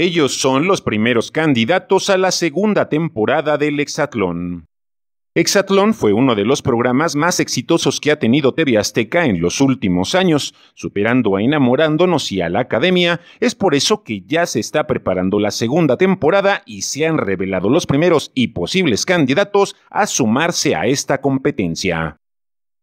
Ellos son los primeros candidatos a la segunda temporada del Hexatlón. Hexatlón fue uno de los programas más exitosos que ha tenido TV Azteca en los últimos años, superando a Enamorándonos y a la Academia. Es por eso que ya se está preparando la segunda temporada y se han revelado los primeros y posibles candidatos a sumarse a esta competencia.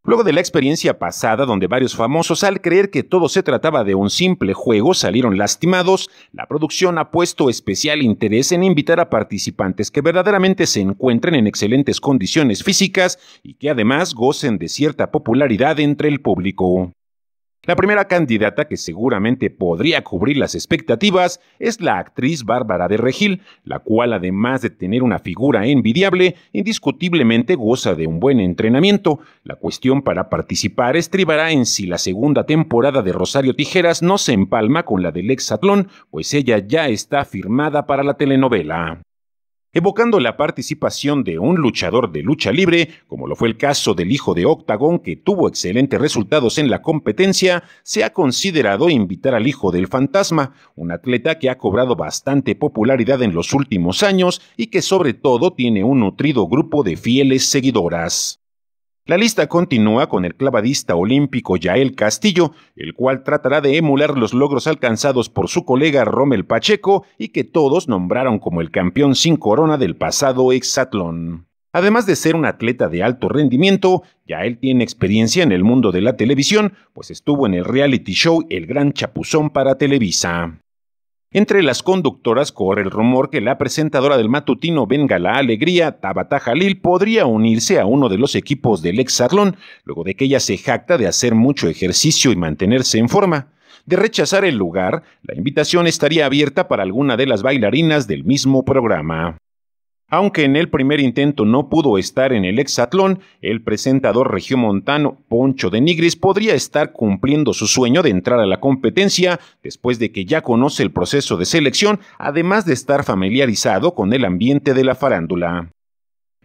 Luego de la experiencia pasada, donde varios famosos, al creer que todo se trataba de un simple juego, salieron lastimados, la producción ha puesto especial interés en invitar a participantes que verdaderamente se encuentren en excelentes condiciones físicas y que además gocen de cierta popularidad entre el público. La primera candidata que seguramente podría cubrir las expectativas es la actriz Bárbara de Regil, la cual además de tener una figura envidiable, indiscutiblemente goza de un buen entrenamiento. La cuestión para participar estribará en si la segunda temporada de Rosario Tijeras no se empalma con la del exatlón, pues ella ya está firmada para la telenovela evocando la participación de un luchador de lucha libre, como lo fue el caso del hijo de Octagon que tuvo excelentes resultados en la competencia, se ha considerado invitar al hijo del fantasma, un atleta que ha cobrado bastante popularidad en los últimos años y que sobre todo tiene un nutrido grupo de fieles seguidoras. La lista continúa con el clavadista olímpico Yael Castillo, el cual tratará de emular los logros alcanzados por su colega Romel Pacheco y que todos nombraron como el campeón sin corona del pasado hexatlón. Además de ser un atleta de alto rendimiento, ya tiene experiencia en el mundo de la televisión, pues estuvo en el reality show El Gran Chapuzón para Televisa. Entre las conductoras corre el rumor que la presentadora del matutino Venga la Alegría, Tabata Jalil, podría unirse a uno de los equipos del hexatlón, luego de que ella se jacta de hacer mucho ejercicio y mantenerse en forma. De rechazar el lugar, la invitación estaría abierta para alguna de las bailarinas del mismo programa. Aunque en el primer intento no pudo estar en el exatlón, el presentador regiomontano Poncho de Nigris podría estar cumpliendo su sueño de entrar a la competencia después de que ya conoce el proceso de selección, además de estar familiarizado con el ambiente de la farándula.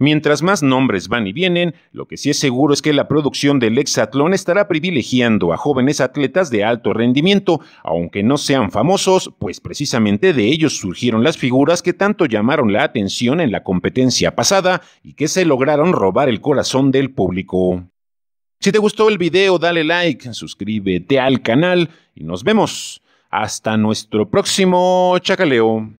Mientras más nombres van y vienen, lo que sí es seguro es que la producción del hexatlón estará privilegiando a jóvenes atletas de alto rendimiento, aunque no sean famosos, pues precisamente de ellos surgieron las figuras que tanto llamaron la atención en la competencia pasada y que se lograron robar el corazón del público. Si te gustó el video, dale like, suscríbete al canal y nos vemos. Hasta nuestro próximo chacaleo.